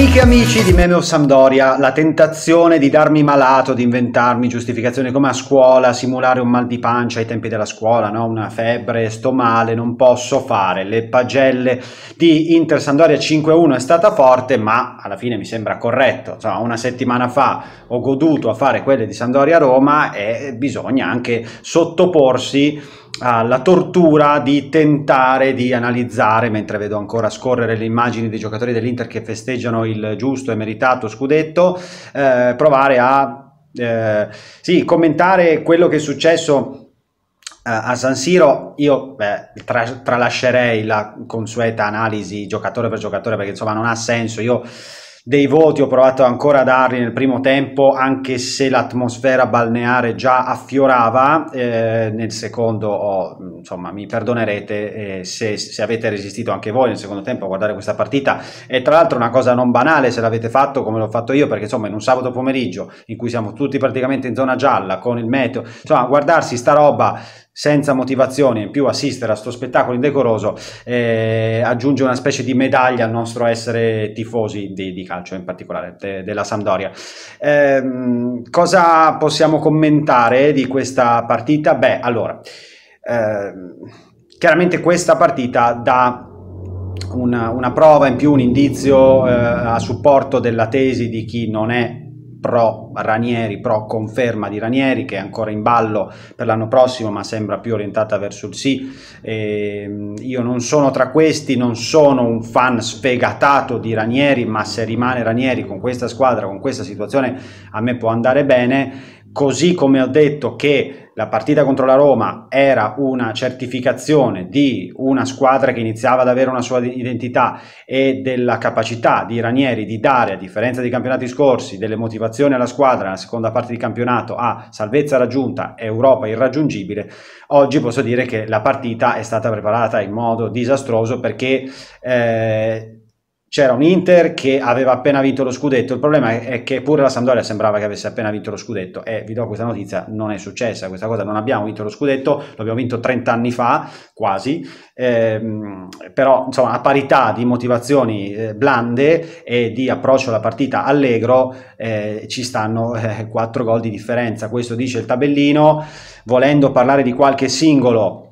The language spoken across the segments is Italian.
Amiche e amici di Memo Sampdoria, la tentazione di darmi malato, di inventarmi giustificazioni come a scuola, simulare un mal di pancia ai tempi della scuola, no? una febbre, sto male, non posso fare, le pagelle di Inter Sampdoria 5-1 è stata forte, ma alla fine mi sembra corretto. Insomma, una settimana fa ho goduto a fare quelle di Sampdoria Roma e bisogna anche sottoporsi alla ah, tortura di tentare di analizzare, mentre vedo ancora scorrere le immagini dei giocatori dell'Inter che festeggiano il giusto e meritato scudetto, eh, provare a eh, sì, commentare quello che è successo eh, a San Siro io beh, tra, tralascerei la consueta analisi giocatore per giocatore perché insomma non ha senso. Io dei voti ho provato ancora a darli nel primo tempo, anche se l'atmosfera balneare già affiorava, eh, nel secondo oh, insomma mi perdonerete eh, se, se, avete resistito anche voi nel secondo tempo a guardare questa partita e tra l'altro una cosa non banale se l'avete fatto come l'ho fatto io perché insomma in un sabato pomeriggio in cui siamo tutti praticamente in zona gialla con il meteo, insomma guardarsi sta roba senza motivazione, in più assistere a questo spettacolo indecoroso, eh, aggiunge una specie di medaglia al nostro essere tifosi di, di calcio, in particolare de, della Sampdoria. Eh, cosa possiamo commentare di questa partita? Beh, allora, eh, chiaramente questa partita dà una, una, prova in più, un indizio eh, a supporto della tesi di chi non è pro Ranieri, pro conferma di Ranieri che è ancora in ballo per l'anno prossimo ma sembra più orientata verso il sì. E ehm, io non sono tra questi, non sono un fan sfegatato di Ranieri ma se rimane Ranieri con questa squadra, con questa situazione a me può andare bene, così come ho detto che la partita contro la Roma era una certificazione di una squadra che iniziava ad avere una sua identità e della capacità di Ranieri di dare, a differenza dei campionati scorsi, delle motivazioni alla squadra nella seconda parte di campionato a salvezza raggiunta, Europa irraggiungibile, oggi posso dire che la partita è stata preparata in modo disastroso perché... Eh, c'era un Inter che aveva appena vinto lo scudetto, il problema è che pure la Sampdoria sembrava che avesse appena vinto lo scudetto e vi do questa notizia, non è successa questa cosa, non abbiamo vinto lo scudetto, l'abbiamo vinto 30 anni fa, quasi, ehm, però insomma a parità di motivazioni eh, blande e di approccio alla partita allegro eh, ci stanno eh, 4 gol di differenza, questo dice il tabellino, volendo parlare di qualche singolo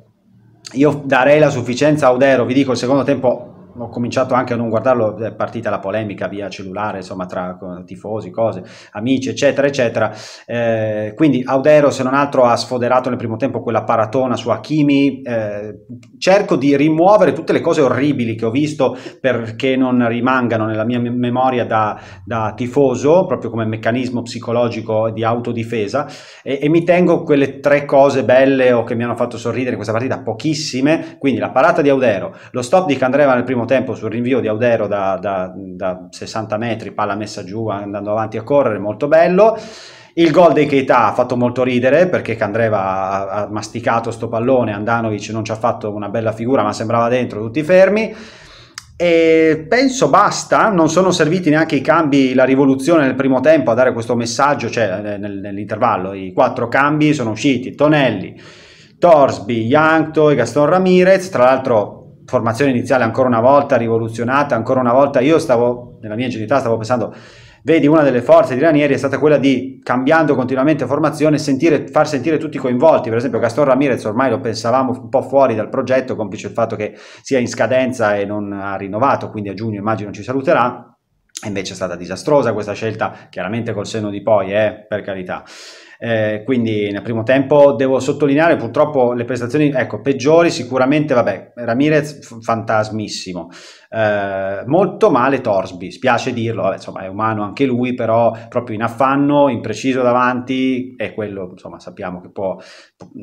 io darei la sufficienza a Audero, vi dico il secondo tempo ho cominciato anche a non guardarlo, è partita la polemica via cellulare, insomma, tra tifosi, cose, amici, eccetera, eccetera. Eh, quindi Audero, se non altro, ha sfoderato nel primo tempo quella paratona su Hakimi. Eh, cerco di rimuovere tutte le cose orribili che ho visto perché non rimangano nella mia memoria da, da tifoso, proprio come meccanismo psicologico di autodifesa, e, e mi tengo quelle tre cose belle o che mi hanno fatto sorridere in questa partita, pochissime, quindi la parata di Audero, lo stop di Candreva nel primo tempo sul rinvio di Audero da, da, da 60 metri, palla messa giù andando avanti a correre, molto bello. Il gol dei Keita ha fatto molto ridere perché Candreva ha, ha masticato sto pallone, Andanovic non ci ha fatto una bella figura ma sembrava dentro, tutti fermi. E penso basta, non sono serviti neanche i cambi, la rivoluzione nel primo tempo a dare questo messaggio, cioè eh, nel, nell'intervallo i quattro cambi sono usciti, Tonelli, Torsby, Yankto e Gaston Ramirez, tra l'altro formazione iniziale ancora una volta rivoluzionata, ancora una volta io stavo, nella mia ingenuità stavo pensando, vedi una delle forze di Ranieri è stata quella di, cambiando continuamente formazione, sentire, far sentire tutti coinvolti, per esempio Gaston Ramirez ormai lo pensavamo un po' fuori dal progetto, complice il fatto che sia in scadenza e non ha rinnovato, quindi a giugno immagino ci saluterà, invece è stata disastrosa questa scelta, chiaramente col senno di poi, eh, per carità. Eh, quindi nel primo tempo devo sottolineare purtroppo le prestazioni ecco, peggiori sicuramente, vabbè, Ramirez fantasmissimo, eh, molto male Torsby, spiace dirlo, vabbè, insomma è umano anche lui, però proprio in affanno, impreciso davanti e quello insomma sappiamo che può,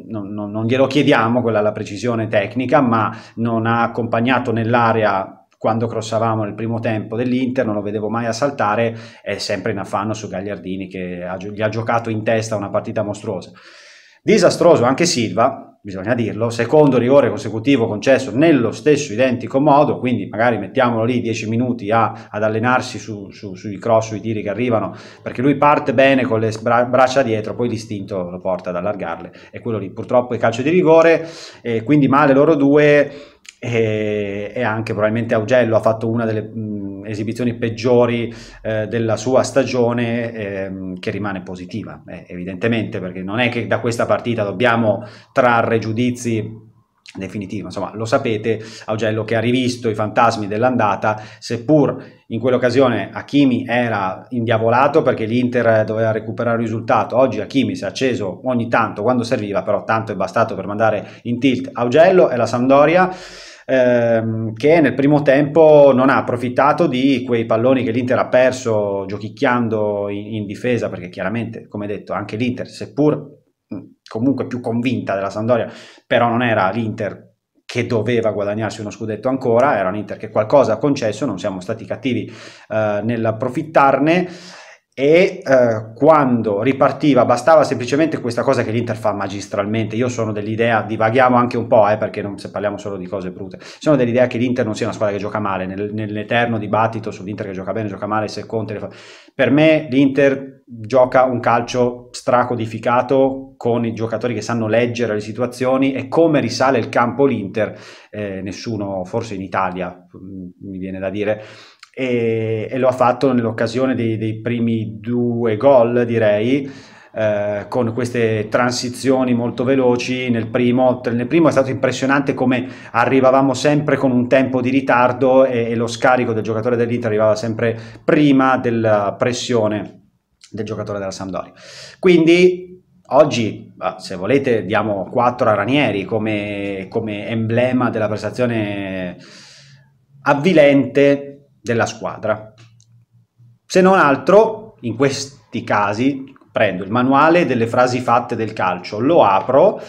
non, non, non glielo chiediamo quella la precisione tecnica, ma non ha accompagnato nell'area quando crossavamo nel primo tempo dell'Inter non lo vedevo mai a saltare, è sempre in affanno su Gagliardini che ha, gli ha giocato in testa una partita mostruosa. Disastroso anche Silva, bisogna dirlo, secondo rigore consecutivo concesso nello stesso identico modo, quindi magari mettiamolo lì 10 minuti a, ad allenarsi su, su, sui cross, sui tiri che arrivano, perché lui parte bene con le bra- braccia dietro, poi l'istinto lo porta ad allargarle, e quello lì purtroppo è calcio di rigore, e quindi male loro due e, e, anche probabilmente Augello ha fatto una delle mh, esibizioni peggiori eh, della sua stagione eh, che rimane positiva eh, evidentemente perché non è che da questa partita dobbiamo trarre giudizi definitivi, insomma lo sapete Augello che ha rivisto i fantasmi dell'andata seppur in quell'occasione Hakimi era indiavolato perché l'Inter doveva recuperare il risultato oggi Hakimi si è acceso ogni tanto quando serviva però tanto è bastato per mandare in tilt Augello e la Sampdoria ehm, che nel primo tempo non ha approfittato di quei palloni che l'Inter ha perso giochicchiando in, in difesa, perché chiaramente, come detto, anche l'Inter, seppur comunque più convinta della Sandoria, però non era l'Inter che doveva guadagnarsi uno scudetto ancora, era un Inter che qualcosa ha concesso, non siamo stati cattivi eh, nell'approfittarne e eh, quando ripartiva bastava semplicemente questa cosa che l'Inter fa magistralmente io sono dell'idea, divaghiamo anche un po' eh, perché non, se parliamo solo di cose brutte sono dell'idea che l'Inter non sia una squadra che gioca male Nel, nell'eterno dibattito sull'Inter che gioca bene, gioca male, se Conte fa... per me l'Inter gioca un calcio stracodificato con i giocatori che sanno leggere le situazioni e come risale il campo l'Inter eh, nessuno, forse in Italia mm, mi viene da dire e, e lo ha fatto nell'occasione dei, dei primi due gol, direi, eh, con queste transizioni molto veloci. Nel primo, nel primo, è stato impressionante come arrivavamo sempre con un tempo di ritardo e, e lo scarico del giocatore dell'Inter arrivava sempre prima della pressione del giocatore della Sampdoria. Quindi oggi se volete diamo 4 a Ranieri come, come emblema della prestazione avvilente della squadra. Se non altro, in questi casi, prendo il manuale delle frasi fatte del calcio, lo apro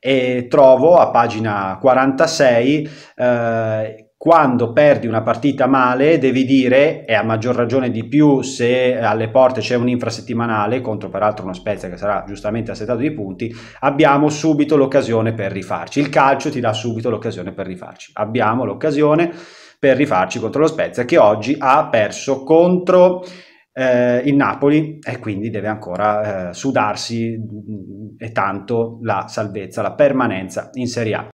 e trovo a pagina 46 eh, quando perdi una partita male devi dire, e a maggior ragione di più se alle porte c'è un infrasettimanale, contro peraltro una Spezia che sarà giustamente assetato di punti, abbiamo subito l'occasione per rifarci. Il calcio ti dà subito l'occasione per rifarci. Abbiamo l'occasione per rifarci contro lo Spezia che oggi ha perso contro eh, il Napoli e quindi deve ancora eh, sudarsi mm, e tanto la salvezza, la permanenza in Serie A.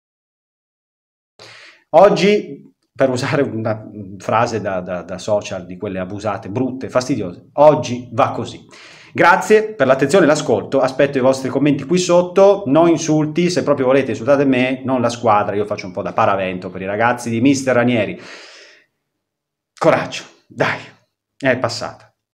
Oggi per usare una frase da, da, da social di quelle abusate, brutte, fastidiose, oggi va così. Grazie per l'attenzione e l'ascolto, aspetto i vostri commenti qui sotto, no insulti, se proprio volete insultate me, non la squadra, io faccio un po' da paravento per i ragazzi di Mister Ranieri. Coraggio, dai, è passata.